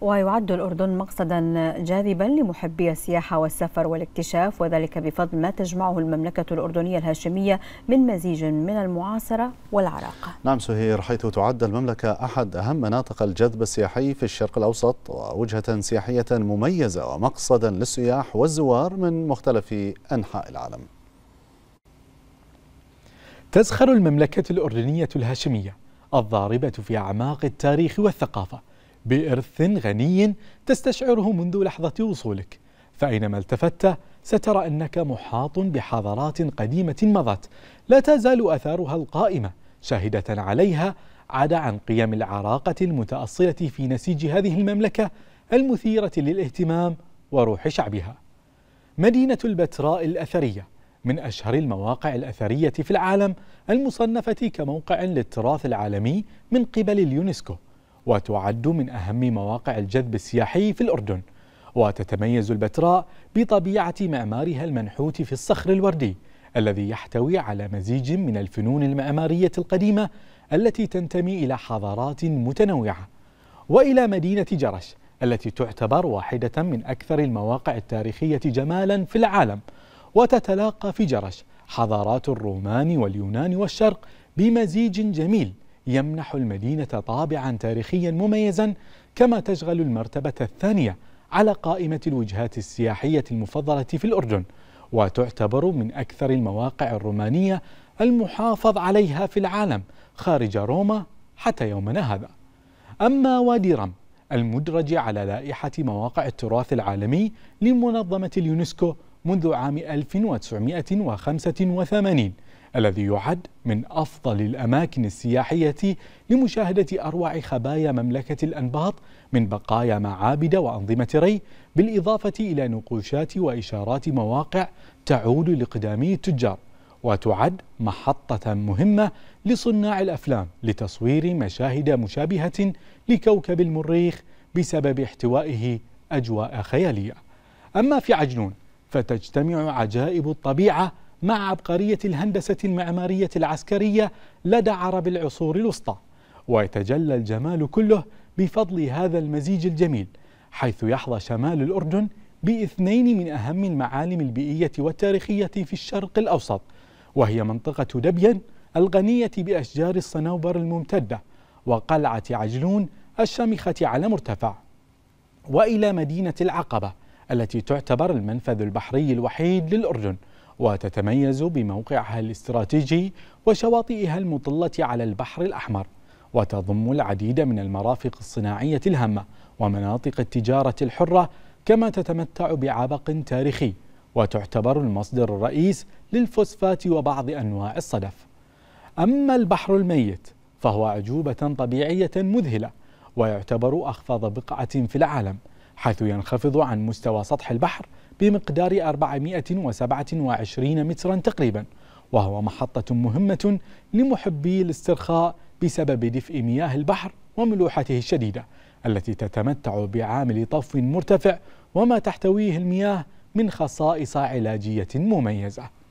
ويعد الأردن مقصدا جاذبا لمحبي السياحة والسفر والاكتشاف وذلك بفضل ما تجمعه المملكة الأردنية الهاشمية من مزيج من المعاصرة والعراق نعم سهير حيث تعد المملكة أحد أهم مناطق الجذب السياحي في الشرق الأوسط ووجهة سياحية مميزة ومقصدا للسياح والزوار من مختلف أنحاء العالم تزخر المملكة الأردنية الهاشمية الضاربة في أعماق التاريخ والثقافة بإرث غني تستشعره منذ لحظة وصولك فأينما التفت سترى أنك محاط بحضارات قديمة مضت لا تزال أثارها القائمة شاهدة عليها عدا عن قيم العراقة المتأصلة في نسيج هذه المملكة المثيرة للاهتمام وروح شعبها مدينة البتراء الأثرية من أشهر المواقع الأثرية في العالم المصنفة كموقع للتراث العالمي من قبل اليونسكو وتعد من أهم مواقع الجذب السياحي في الأردن وتتميز البتراء بطبيعة معمارها المنحوت في الصخر الوردي الذي يحتوي على مزيج من الفنون المعمارية القديمة التي تنتمي إلى حضارات متنوعة وإلى مدينة جرش التي تعتبر واحدة من أكثر المواقع التاريخية جمالا في العالم وتتلاقى في جرش حضارات الرومان واليونان والشرق بمزيج جميل يمنح المدينة طابعا تاريخيا مميزا كما تشغل المرتبة الثانية على قائمة الوجهات السياحية المفضلة في الأردن وتعتبر من أكثر المواقع الرومانية المحافظ عليها في العالم خارج روما حتى يومنا هذا أما وادي رم المدرج على لائحة مواقع التراث العالمي لمنظمة اليونسكو منذ عام 1985 الذي يعد من أفضل الأماكن السياحية لمشاهدة أروع خبايا مملكة الأنباط من بقايا معابد وأنظمة ري بالإضافة إلى نقوشات وإشارات مواقع تعود لقدامي التجار وتعد محطة مهمة لصناع الأفلام لتصوير مشاهد مشابهة لكوكب المريخ بسبب احتوائه أجواء خيالية أما في عجنون فتجتمع عجائب الطبيعة مع عبقرية الهندسة المعمارية العسكرية لدى عرب العصور الوسطى ويتجلى الجمال كله بفضل هذا المزيج الجميل حيث يحظى شمال الأردن باثنين من أهم المعالم البيئية والتاريخية في الشرق الأوسط وهي منطقة دبين الغنية بأشجار الصنوبر الممتدة وقلعة عجلون الشامخة على مرتفع وإلى مدينة العقبة التي تعتبر المنفذ البحري الوحيد للأردن وتتميز بموقعها الاستراتيجي وشواطئها المطلة على البحر الأحمر وتضم العديد من المرافق الصناعية الهامة ومناطق التجارة الحرة كما تتمتع بعبق تاريخي وتعتبر المصدر الرئيس للفوسفات وبعض أنواع الصدف أما البحر الميت فهو عجوبة طبيعية مذهلة ويعتبر أخفض بقعة في العالم حيث ينخفض عن مستوى سطح البحر بمقدار 427 مترا تقريبا وهو محطة مهمة لمحبي الاسترخاء بسبب دفء مياه البحر وملوحته الشديدة التي تتمتع بعامل طف مرتفع وما تحتويه المياه من خصائص علاجية مميزة